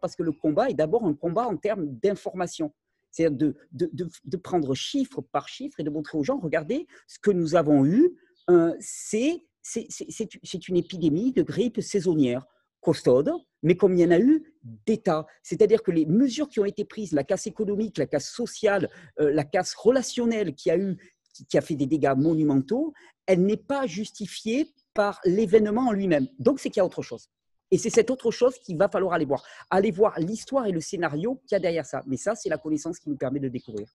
parce que le combat est d'abord un combat en termes d'information. C'est-à-dire de, prendre chiffre par chiffre et de montrer aux gens, regardez, ce que nous avons eu, euh, c'est une épidémie de grippe saisonnière costaude, mais comme il y en a eu d'État. C'est-à-dire que les mesures qui ont été prises, la casse économique, la casse sociale, euh, la casse relationnelle qui a, eu, qui a fait des dégâts monumentaux, elle n'est pas justifiée par l'événement en lui-même. Donc c'est qu'il y a autre chose. Et c'est cette autre chose qu'il va falloir aller voir. Aller voir l'histoire et le scénario qu'il y a derrière ça. Mais ça, c'est la connaissance qui nous permet de découvrir.